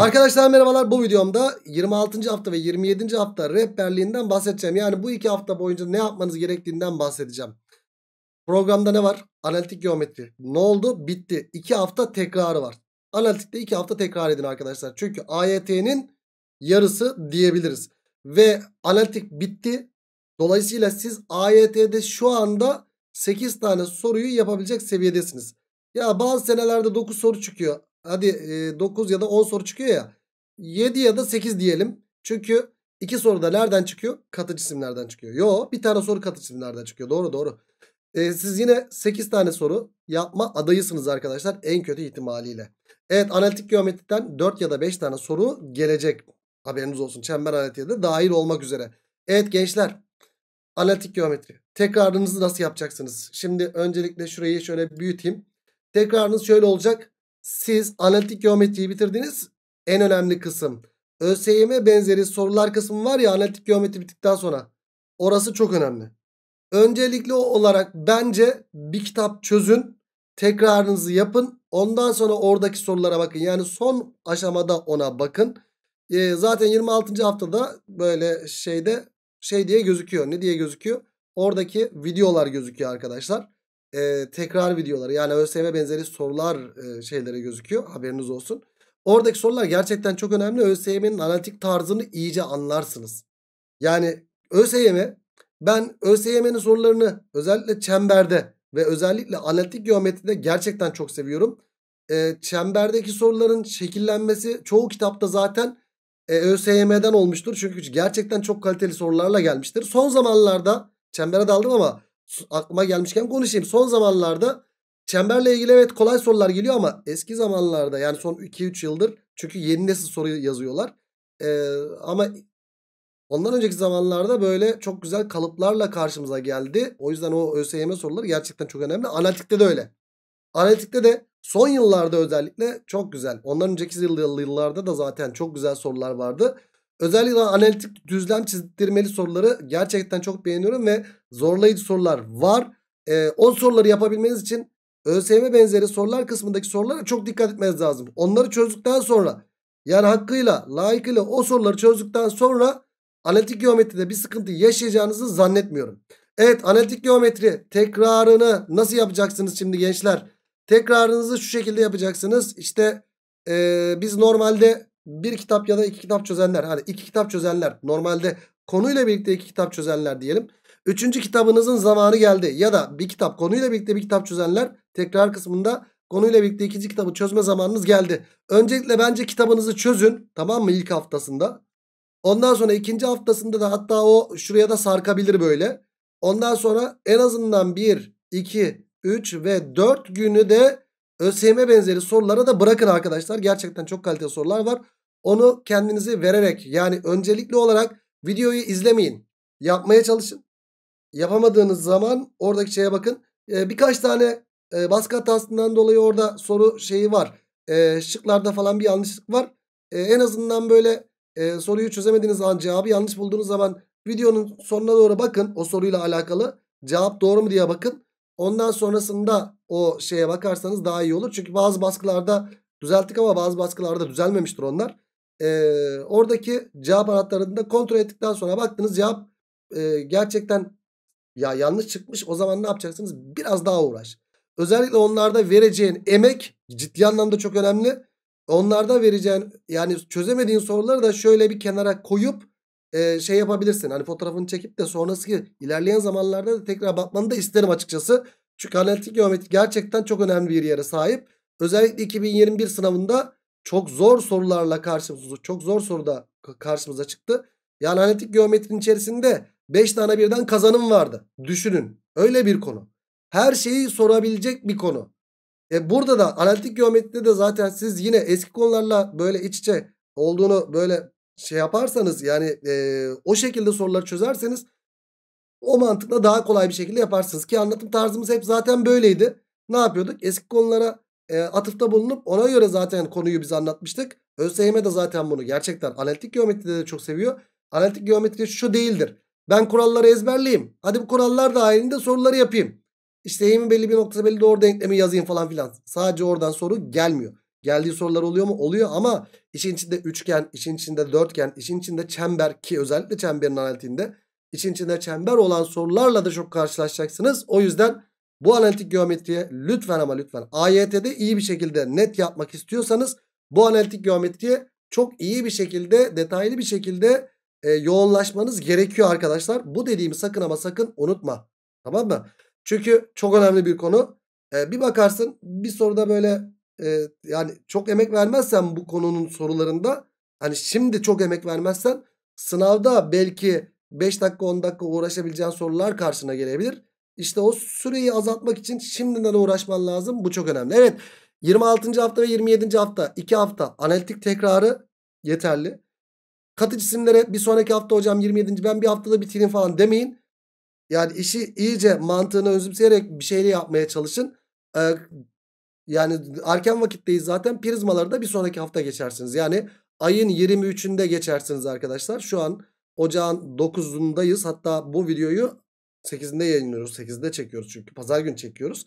Arkadaşlar merhabalar bu videomda 26. hafta ve 27. hafta rehberliğinden bahsedeceğim. Yani bu iki hafta boyunca ne yapmanız gerektiğinden bahsedeceğim. Programda ne var? Analitik geometri. Ne oldu? Bitti. İki hafta tekrarı var. Analitikte iki hafta tekrar edin arkadaşlar. Çünkü AYT'nin yarısı diyebiliriz. Ve analitik bitti. Dolayısıyla siz AYT'de şu anda 8 tane soruyu yapabilecek seviyedesiniz. Ya bazı senelerde 9 soru çıkıyor hadi e, 9 ya da 10 soru çıkıyor ya. 7 ya da 8 diyelim. Çünkü 2 soru da nereden çıkıyor? Katı cisimlerden çıkıyor. Yo bir tane soru katı cisimlerden çıkıyor. Doğru doğru. E, siz yine 8 tane soru yapma adayısınız arkadaşlar. En kötü ihtimaliyle. Evet analitik geometriden 4 ya da 5 tane soru gelecek. Haberiniz olsun. Çember analitiğe de dahil olmak üzere. Evet gençler analitik geometri. Tekrarınızı nasıl yapacaksınız? Şimdi öncelikle şurayı şöyle büyüteyim. Tekrarınız şöyle olacak. Siz analitik geometriyi bitirdiniz. En önemli kısım. ÖSYM benzeri sorular kısmı var ya analitik geometri bittikten sonra. Orası çok önemli. Öncelikli olarak bence bir kitap çözün. Tekrarınızı yapın. Ondan sonra oradaki sorulara bakın. Yani son aşamada ona bakın. E, zaten 26. haftada böyle şeyde şey diye gözüküyor. Ne diye gözüküyor? Oradaki videolar gözüküyor arkadaşlar e, tekrar videoları yani ÖSYM benzeri sorular e, şeylere gözüküyor. Haberiniz olsun. Oradaki sorular gerçekten çok önemli. ÖSYM'nin analitik tarzını iyice anlarsınız. Yani ÖSYM ben ÖSYM'nin sorularını özellikle çemberde ve özellikle analitik geometride gerçekten çok seviyorum. E, çemberdeki soruların şekillenmesi çoğu kitapta zaten e, ÖSYM'den olmuştur. Çünkü gerçekten çok kaliteli sorularla gelmiştir. Son zamanlarda çembere daldım ama aklıma gelmişken konuşayım. Son zamanlarda çemberle ilgili evet kolay sorular geliyor ama eski zamanlarda yani son 2-3 yıldır çünkü yeni nesil soru yazıyorlar. Ee, ama ondan önceki zamanlarda böyle çok güzel kalıplarla karşımıza geldi. O yüzden o ÖSYM soruları gerçekten çok önemli. Analitikte de öyle. Analitikte de son yıllarda özellikle çok güzel. Ondan önceki yıllarda da zaten çok güzel sorular vardı. Özellikle analitik düzlem çizdirmeli soruları gerçekten çok beğeniyorum ve zorlayıcı sorular var. E, o soruları yapabilmeniz için ÖSYM benzeri sorular kısmındaki sorulara çok dikkat etmeniz lazım. Onları çözdükten sonra yani hakkıyla, layıkıyla o soruları çözdükten sonra analitik geometride bir sıkıntı yaşayacağınızı zannetmiyorum. Evet analitik geometri tekrarını nasıl yapacaksınız şimdi gençler? Tekrarınızı şu şekilde yapacaksınız. İşte e, biz normalde bir kitap ya da iki kitap çözenler. Hani iki kitap çözenler. Normalde konuyla birlikte iki kitap çözenler diyelim. Üçüncü kitabınızın zamanı geldi. Ya da bir kitap konuyla birlikte bir kitap çözenler. Tekrar kısmında konuyla birlikte ikinci kitabı çözme zamanınız geldi. Öncelikle bence kitabınızı çözün. Tamam mı ilk haftasında. Ondan sonra ikinci haftasında da hatta o şuraya da sarkabilir böyle. Ondan sonra en azından bir iki üç ve dört günü de ÖSYM benzeri sorulara da bırakın arkadaşlar. Gerçekten çok kaliteli sorular var. Onu kendinizi vererek yani öncelikli olarak videoyu izlemeyin. Yapmaya çalışın. Yapamadığınız zaman oradaki şeye bakın. Ee, birkaç tane e, baskı hatasından dolayı orada soru şeyi var. E, şıklarda falan bir yanlışlık var. E, en azından böyle e, soruyu çözemediğiniz an cevabı yanlış bulduğunuz zaman videonun sonuna doğru bakın. O soruyla alakalı cevap doğru mu diye bakın. Ondan sonrasında o şeye bakarsanız daha iyi olur. Çünkü bazı baskılarda düzelttik ama bazı baskılarda düzelmemiştir onlar e, oradaki cevap anahtarını kontrol ettikten sonra baktınız cevap e, gerçekten ya yanlış çıkmış. O zaman ne yapacaksınız? Biraz daha uğraş. Özellikle onlarda vereceğin emek ciddi anlamda çok önemli. Onlarda vereceğin yani çözemediğin soruları da şöyle bir kenara koyup e, şey yapabilirsin. Hani fotoğrafını çekip de sonrası ilerleyen zamanlarda da tekrar bakmanı da isterim açıkçası. Çünkü analitik geometri gerçekten çok önemli bir yere sahip. Özellikle 2021 sınavında çok zor sorularla karşımıza çok zor soruda karşımıza çıktı. Ya analitik geometrinin içerisinde 5 tane birden kazanım vardı. Düşünün. Öyle bir konu. Her şeyi sorabilecek bir konu. E burada da analitik geometride de zaten siz yine eski konularla böyle iç içe olduğunu böyle şey yaparsanız yani e, o şekilde soruları çözerseniz o mantıkla daha kolay bir şekilde yaparsınız. Ki anlatım tarzımız hep zaten böyleydi. Ne yapıyorduk? Eski konulara e, atıfta bulunup ona göre zaten konuyu biz anlatmıştık. ÖSYM de zaten bunu gerçekten analitik geometride de çok seviyor. Analitik geometri şu değildir. Ben kuralları ezberleyeyim. Hadi bu kurallar dahilinde soruları yapayım. İşte eğimin belli bir noktası belli doğru denklemi yazayım falan filan. Sadece oradan soru gelmiyor. Geldiği sorular oluyor mu? Oluyor ama işin içinde üçgen, işin içinde dörtgen, işin içinde çember ki özellikle çemberin analitiğinde işin içinde çember olan sorularla da çok karşılaşacaksınız. O yüzden bu analitik geometriye lütfen ama lütfen AYT'de iyi bir şekilde net yapmak istiyorsanız bu analitik geometriye çok iyi bir şekilde detaylı bir şekilde e, yoğunlaşmanız gerekiyor arkadaşlar. Bu dediğimi sakın ama sakın unutma. Tamam mı? Çünkü çok önemli bir konu. E, bir bakarsın bir soruda böyle e, yani çok emek vermezsen bu konunun sorularında hani şimdi çok emek vermezsen sınavda belki 5 dakika 10 dakika uğraşabileceğin sorular karşına gelebilir. İşte o süreyi azaltmak için şimdiden uğraşman lazım. Bu çok önemli. Evet 26. hafta ve 27. hafta 2 hafta analitik tekrarı yeterli. Katı cisimlere bir sonraki hafta hocam 27. ben bir haftada bitireyim falan demeyin. Yani işi iyice mantığını özümseyerek bir şeyle yapmaya çalışın. Ee, yani erken vakitteyiz zaten prizmaları da bir sonraki hafta geçersiniz. Yani ayın 23'ünde geçersiniz arkadaşlar. Şu an ocağın 9'undayız. Hatta bu videoyu 8'inde yayınlıyoruz. 8'inde çekiyoruz çünkü. Pazar gün çekiyoruz.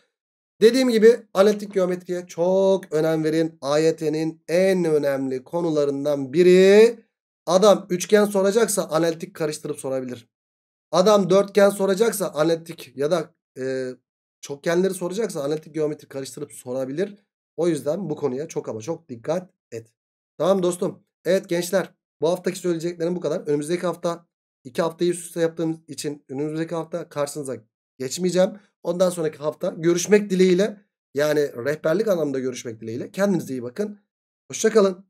Dediğim gibi analitik geometriye çok önem verin. AYT'nin en önemli konularından biri adam üçgen soracaksa analitik karıştırıp sorabilir. Adam dörtgen soracaksa analitik ya da e, çokgenleri soracaksa analitik geometri karıştırıp sorabilir. O yüzden bu konuya çok ama çok dikkat et. Tamam dostum. Evet gençler bu haftaki söyleyeceklerim bu kadar. Önümüzdeki hafta İki haftayı üst üste yaptığımız için önümüzdeki hafta karşınıza geçmeyeceğim. Ondan sonraki hafta görüşmek dileğiyle yani rehberlik anlamında görüşmek dileğiyle. Kendinize iyi bakın. Hoşçakalın.